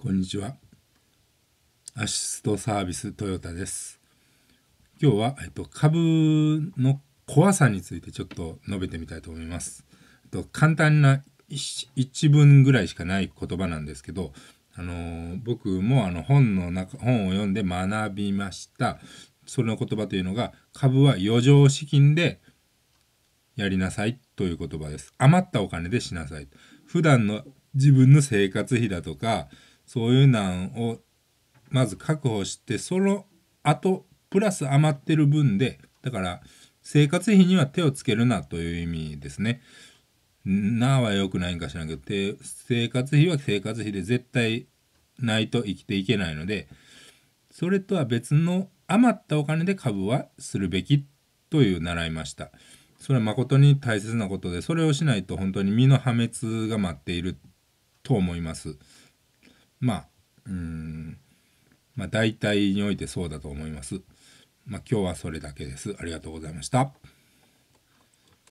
こんにちは。アシストサービストヨタです。今日は、えっと、株の怖さについてちょっと述べてみたいと思います。えっと、簡単な一文ぐらいしかない言葉なんですけど、あの僕もあの本の中本を読んで学びました。その言葉というのが株は余剰資金でやりなさいという言葉です。余ったお金でしなさい。普段の自分の生活費だとかそういうなんをまず確保してその後プラス余ってる分でだから生活費には手をつけるなという意味ですね。なは良くないんか知らんけど生活費は生活費で絶対ないと生きていけないのでそれとは別の余ったお金で株はするべきという習いました。それは誠に大切なことでそれをしないと本当に身の破滅が待っていると思います。まあうんまあ大体においてそうだと思います。まあ今日はそれだけです。ありがとうございました。